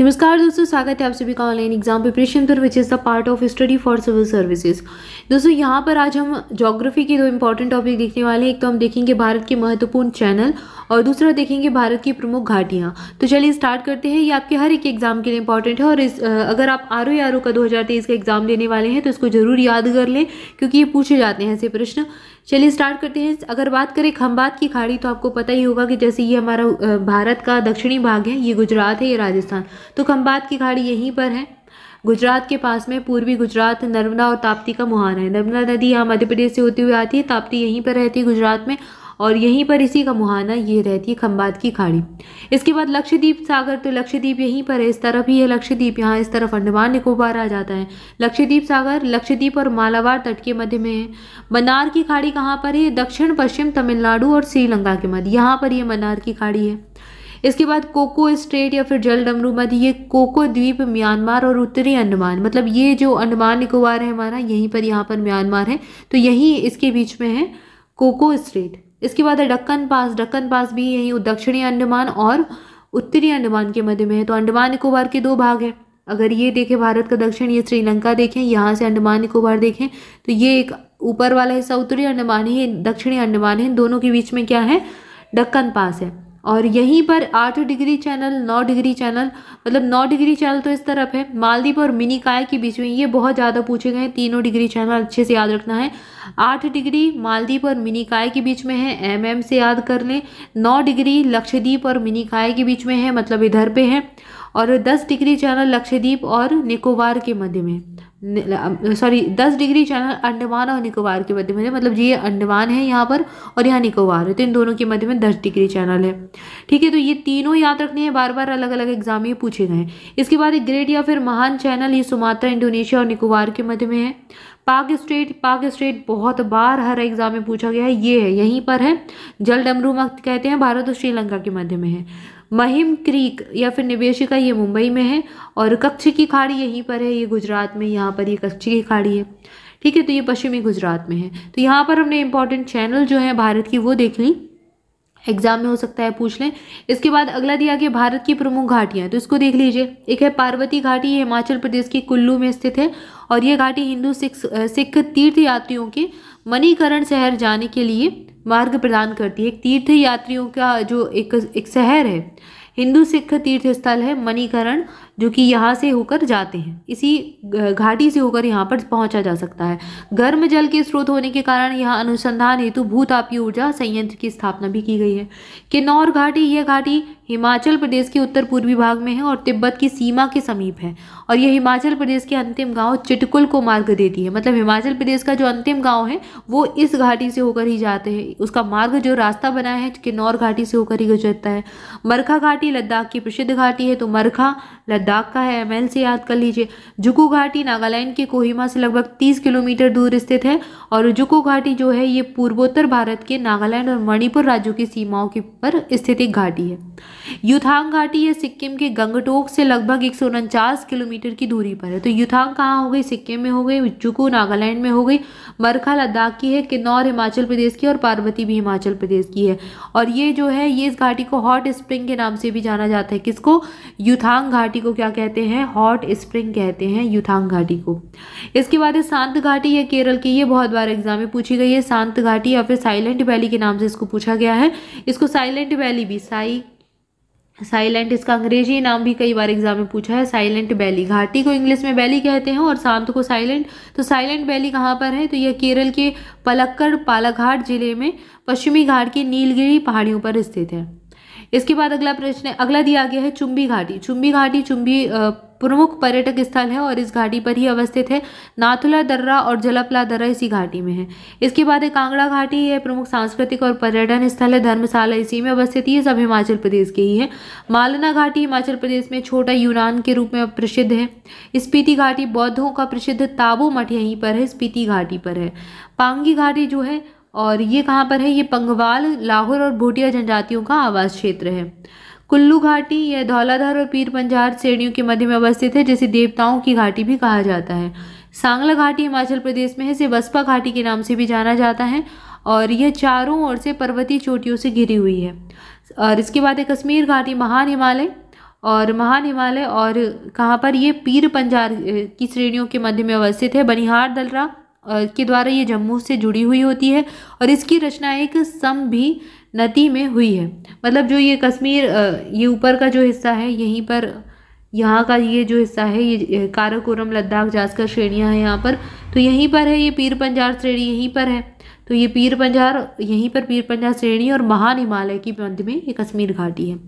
नमस्कार दोस्तों स्वागत है आप सभी का ऑनलाइन एग्जाम प्रिपरेशन पर which is the part of study for civil services दोस्तों यहाँ पर आज हम जोग्राफी के दो इंपॉर्टेंट टॉपिक देखने वाले हैं एक तो हम देखेंगे भारत के महत्वपूर्ण चैनल और दूसरा देखेंगे भारत की प्रमुख घाटियाँ तो चलिए स्टार्ट करते हैं ये आपके हर एक एग्जाम के लिए इंपॉर्टेंट है और इस अगर आप आर ओ आर ओ का दो का एग्जाम देने वाले हैं तो इसको जरूर याद कर लें क्योंकि ये पूछे जाते हैं ऐसे प्रश्न चलिए स्टार्ट करते हैं अगर बात करें खम्बात की खाड़ी तो आपको पता ही होगा कि जैसे ये हमारा भारत का दक्षिणी भाग है ये गुजरात है ये राजस्थान तो खम्बात की खाड़ी यहीं पर है गुजरात के पास में पूर्वी गुजरात नर्मदा और ताप्ती का मुहाना है नर्मदा नदी यहाँ मध्य प्रदेश से होती हुई आती है ताप्ती यहीं पर रहती है गुजरात में और यहीं पर इसी का मुहाना ये रहती है खम्बात की खाड़ी इसके बाद लक्षद्वीप सागर तो लक्षद्वीप यहीं पर है इस तरफ ही है लक्षद्वीप यहाँ इस तरफ अंडमान निकोबार आ जाता है लक्षद्वीप सागर लक्षद्वीप और मालाबार तट के मध्य में है मनार की खाड़ी कहाँ पर है दक्षिण पश्चिम तमिलनाडु और श्रीलंका के मध्य यहाँ पर यह मनार की खाड़ी है इसके बाद कोको स्ट्रेट या फिर जल डमरू मध्य ये कोको द्वीप म्यांमार और उत्तरी अंडमान मतलब ये जो अंडमान निकोबार है हमारा यहीं पर यहाँ पर म्यांमार है तो यहीं इसके बीच में है कोको स्ट्रेट इसके बाद है डक्कन पास डक्कन पास भी यही दक्षिणी अंडमान और उत्तरी अंडमान के मध्य में है तो अंडमान निकोबार के दो भाग हैं अगर ये देखें भारत का दक्षिण ये श्रीलंका देखें यहाँ से अंडमान निकोबार देखें तो ये एक ऊपर वाला हिस्सा उत्तरी अंडमान है दक्षिणी अंडमान है दोनों के बीच में क्या है डक्कन पास है और यहीं पर आठ डिग्री चैनल नौ डिग्री चैनल मतलब नौ डिग्री चैनल तो इस तरफ है मालदीप और मिनी काय के बीच में ये बहुत ज़्यादा पूछे गए हैं तीनों डिग्री चैनल अच्छे से याद रखना है आठ डिग्री मालदीप और मिनी काय के बीच में है एम एम से याद कर लें नौ डिग्री लक्षद्वीप और मिनी काय के बीच में है मतलब इधर पे है और दस डिग्री चैनल लक्षद्वीप और निकोबार के मध्य में सॉरी दस डिग्री चैनल अंडमान और निकोबार के मध्य में मतलब ये अंडमान है यहाँ पर और यहाँ निकोबार है तो इन दोनों के मध्य में दस डिग्री चैनल है ठीक है तो ये तीनों याद रखने हैं बार बार अलग अलग एग्जाम में पूछे गए हैं इसके बाद एक ग्रेट या फिर महान चैनल ये सुमात्रा इंडोनेशिया और निकोबार के मध्य में है पाक स्टेट पाक स्टेट बहुत बार हर एग्जाम में पूछा गया है ये है यहीं पर है जल डमरू मक्त कहते हैं भारत और श्रीलंका के मध्य में है महिम क्रीक या फिर निवेशिका ये मुंबई में है और कच्छ की खाड़ी यहीं पर है ये गुजरात में यहाँ पर ये कच्छ की खाड़ी है ठीक है तो ये पश्चिमी गुजरात में है तो यहाँ पर हमने इंपॉर्टेंट चैनल जो है भारत की वो देख ली एग्जाम में हो सकता है पूछ लें इसके बाद अगला दिया गया भारत की प्रमुख घाटियाँ तो इसको देख लीजिए एक है पार्वती घाटी ये हिमाचल प्रदेश की कुल्लू में स्थित है और ये घाटी हिंदू सिख सिख तीर्थ यात्रियों के मणिकरण शहर जाने के लिए मार्ग प्रदान करती है तीर्थ यात्रियों का जो एक एक शहर है हिंदू सिख तीर्थ स्थल है मणिकरण जो कि यहाँ से होकर जाते हैं इसी घाटी से होकर यहाँ पर पहुँचा जा सकता है गर्म जल के स्रोत होने के कारण यहाँ अनुसंधान हेतु भूतापीय ऊर्जा संयंत्र की स्थापना भी की गई है किन्नौर घाटी यह घाटी हिमाचल प्रदेश के उत्तर पूर्वी भाग में है और तिब्बत की सीमा के समीप है और यह हिमाचल प्रदेश के अंतिम गांव चिटकुल को मार्ग देती है मतलब हिमाचल प्रदेश का जो अंतिम गांव है वो इस घाटी से होकर ही जाते हैं उसका मार्ग जो रास्ता बना है किन्नौर घाटी से होकर ही गुजरता है मरखा घाटी लद्दाख की प्रसिद्ध घाटी है तो मरखा लद्दाख लद्दाख का है एमएल से याद कर लीजिए जुकू घाटी नागालैंड के कोहिमा से लगभग तीस किलोमीटर दूर स्थित है और जुकू घाटी जो है ये पूर्वोत्तर भारत के नागालैंड और मणिपुर राज्यों की सीमाओं के पर स्थित एक घाटी है युथांग घाटी यह सिक्किम के गंगटोक से लगभग एक किलोमीटर की दूरी पर है तो युथांग कहाँ हो गई सिक्किम में हो गई जुकू नागालैंड में हो गई मरखा लद्दाख की है किन्नौर हिमाचल प्रदेश की और पार्वती भी हिमाचल प्रदेश की है और ये जो है ये इस घाटी को हॉट स्प्रिंग के नाम से भी जाना जाता है किसको युथांग घाटी को क्या कहते हैं हॉट स्प्रिंग कहते हैं युथांग घाटी को इसके बाद है शांत घाटी है केरल की ये बहुत बार एग्जाम में पूछी गई है शांत घाटी या फिर साइलेंट वैली के नाम से इसको पूछा गया है इसको साइलेंट वैली भी साई साइलेंट इसका अंग्रेजी नाम भी कई बार एग्जाम में पूछा है साइलेंट वैली घाटी को इंग्लिश में वैली कहते हैं और शांत को साइलेंट तो साइलेंट वैली कहाँ पर है तो यह केरल के पलक्कड़ पालाघाट जिले में पश्चिमी घाट की नीलगिरी पहाड़ियों पर स्थित है इसके बाद अगला प्रश्न अगला दिया गया है चुंबी घाटी चुंबी घाटी चुंबी प्रमुख पर्यटक स्थल है और इस घाटी पर ही अवस्थित है नाथुला दर्रा और जलापला दर्रा इसी घाटी में है इसके बाद है कांगड़ा घाटी यह प्रमुख सांस्कृतिक और पर्यटन स्थल है धर्मशाला इसी में अवस्थित ये सब हिमाचल प्रदेश के ही है मालना घाटी हिमाचल प्रदेश में छोटा यूनान के रूप में प्रसिद्ध है स्पीति घाटी बौद्धों का प्रसिद्ध ताबो मठ यहीं पर है स्पीति घाटी पर है पांगी घाटी जो है और ये कहाँ पर है ये पंगवाल लाहौर और भूटिया जनजातियों का आवास क्षेत्र है कुल्लू घाटी यह धौलाधार और पीर पंजार श्रेणियों के मध्य में अवस्थित है जिसे देवताओं की घाटी भी कहा जाता है सांगला घाटी हिमाचल प्रदेश में है इसे बसपा घाटी के नाम से भी जाना जाता है और यह चारों ओर से पर्वतीय चोटियों से घिरी हुई है और इसके बाद है कश्मीर घाटी महान हिमालय और महान हिमालय और कहाँ पर ये पीर पंजार की श्रेणियों के मध्य में अवस्थित है बनिहार दलरा के द्वारा ये जम्मू से जुड़ी हुई होती है और इसकी रचना एक सम भी नदी में हुई है मतलब जो ये कश्मीर ये ऊपर का जो हिस्सा है यहीं पर यहाँ का ये जो हिस्सा है ये काराकोरम लद्दाख जास्कर श्रेणियाँ हैं यहाँ पर तो यहीं पर है ये पीर पंजार श्रेणी यहीं पर है तो ये पीर पंजार यहीं पर पीर पंजार श्रेणी और महान हिमालय की मध्य में ये कश्मीर घाटी है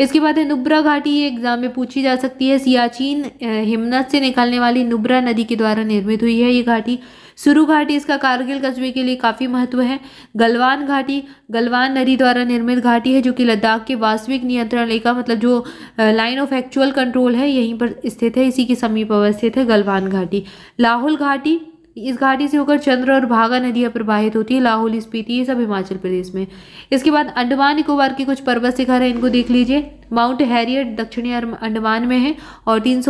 इसके बाद है नुब्रा घाटी ये एग्जाम में पूछी जा सकती है सियाचिन हिमनत से निकालने वाली नुब्रा नदी के द्वारा निर्मित हुई है ये घाटी सुरु घाटी इसका कारगिल कस्बे के लिए काफ़ी महत्व है गलवान घाटी गलवान नदी द्वारा निर्मित घाटी है जो कि लद्दाख के वास्तविक नियंत्रण रेखा मतलब जो लाइन ऑफ एक्चुअल कंट्रोल है यहीं पर स्थित है इसी के समीप अवस्थित है गलवान घाटी लाहौल घाटी इस घाटी से होकर चंद्र और भागा नदियाँ प्रवाहित होती है लाहौल स्पीति ये सब हिमाचल प्रदेश में इसके बाद अंडमान निकोबार के कुछ पर्वत शिखर है इनको देख लीजिए माउंट हैरियर दक्षिणी अंडमान में है और तीन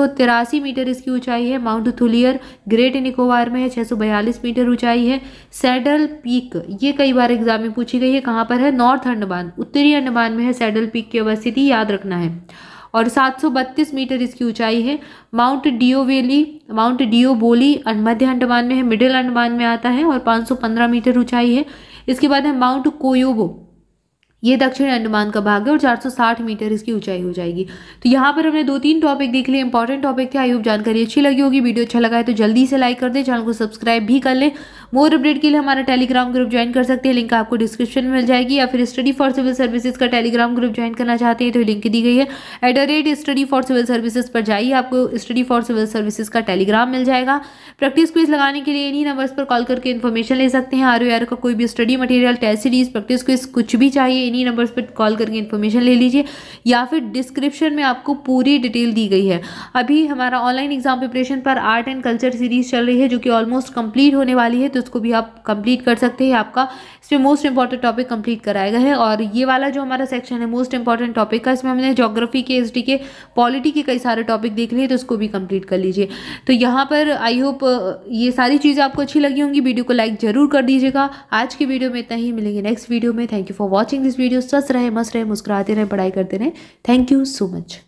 मीटर इसकी ऊंचाई है माउंट थुलियर ग्रेट निकोबार में है 642 मीटर ऊंचाई है सैडल पीक ये कई बार एग्जाम में पूछी गई है कहाँ पर है नॉर्थ अंडमान उत्तरी अंडमान में है सैडल पीक की अवस्थिति याद रखना है और 732 मीटर इसकी ऊंचाई है माउंट डियो वेली माउंट डियो बोली मध्य अंडमान में है मिडिल अंडमान में आता है और 515 मीटर ऊंचाई है इसके बाद है माउंट कोयोबो ये दक्षिण अंडमान का भाग है और 460 मीटर इसकी ऊंचाई हो जाएगी तो यहाँ पर हमने दो तीन टॉपिक देख लिए इंपॉर्टेंट टॉपिक थे आई होप जानकारी अच्छी लगी होगी वीडियो अच्छा लगा है तो जल्दी से लाइक कर दें चैनल को सब्सक्राइब भी कर लें मोर अपडेट के लिए हमारा टेलीग्राम ग्रुप ज्वाइन कर सकते हैं लिंक आपको डिस्क्रिप्शन में मिल जाएगी या फिर स्टडी फॉर सिविल सर्विसेज का टेलीग्राम ग्रुप ज्वाइन करना चाहते हैं तो लिंक दी गई है at the rate study for civil services पर जाइए आपको स्टडी फॉर सिविल सर्विसेज का टेलीग्राम मिल जाएगा प्रैक्टिस क्विज लगाने के लिए इन्हीं नंबर्स पर कॉल करके इन्फॉर्मेशन ले सकते हैं आर आर का कोई भी study material test series practice quiz कुछ भी चाहिए इन्हीं नंबर्स पर कॉल करके इन्फॉर्मेशन ले लीजिए या फिर डिस्क्रिप्शन में आपको पूरी डिटेल दी गई है अभी हमारा ऑनलाइन एग्जाम प्रिपरेशन पर आर्ट एंड कल्चर सीरीज चल रही है जो कि ऑलमोस्ट कंप्लीट होने वाली है तो तो उसको भी आप कंप्लीट कर सकते हैं आपका इसमें मोस्ट इंपॉर्टेंट टॉपिक कंप्लीट कराया गया है और ये वाला जो हमारा सेक्शन है मोस्ट इंपॉर्टेंट टॉपिक का इसमें हमने जोग्राफी के एस के पॉलिटी के कई सारे टॉपिक देख लिए तो उसको भी कंप्लीट कर लीजिए तो यहाँ पर आई होप uh, ये सारी चीज़ें आपको अच्छी लगी होंगी वीडियो को लाइक जरूर कर दीजिएगा आज की वीडियो में इतना ही मिलेंगे नेक्स्ट वीडियो में thank you for watching this video स्वस्थ रहे मस्त रहे मुस्कुराते रहे पढ़ाई करते रहे थैंक यू सो मच